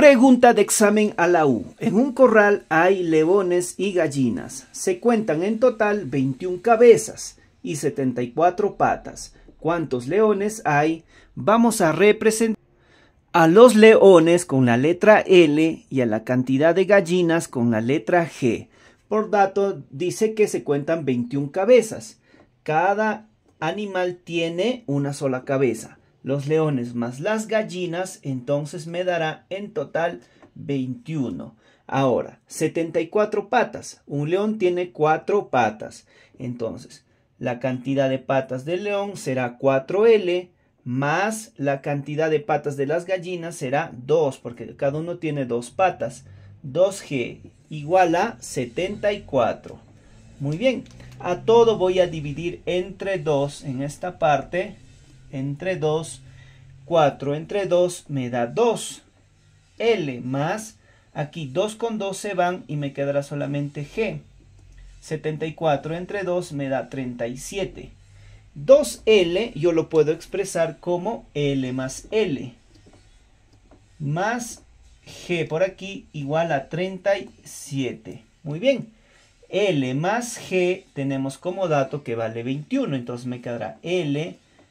Pregunta de examen a la U. En un corral hay leones y gallinas. Se cuentan en total 21 cabezas y 74 patas. ¿Cuántos leones hay? Vamos a representar a los leones con la letra L y a la cantidad de gallinas con la letra G. Por dato dice que se cuentan 21 cabezas. Cada animal tiene una sola cabeza los leones más las gallinas, entonces me dará en total 21. Ahora, 74 patas. Un león tiene 4 patas. Entonces, la cantidad de patas del león será 4L más la cantidad de patas de las gallinas será 2, porque cada uno tiene 2 patas. 2G igual a 74. Muy bien, a todo voy a dividir entre 2 en esta parte entre 2, 4 entre 2 me da 2. L más, aquí 2 con 2 se van y me quedará solamente G. 74 entre 2 me da 37. 2L yo lo puedo expresar como L más L. Más G por aquí igual a 37. Muy bien. L más G tenemos como dato que vale 21. Entonces me quedará L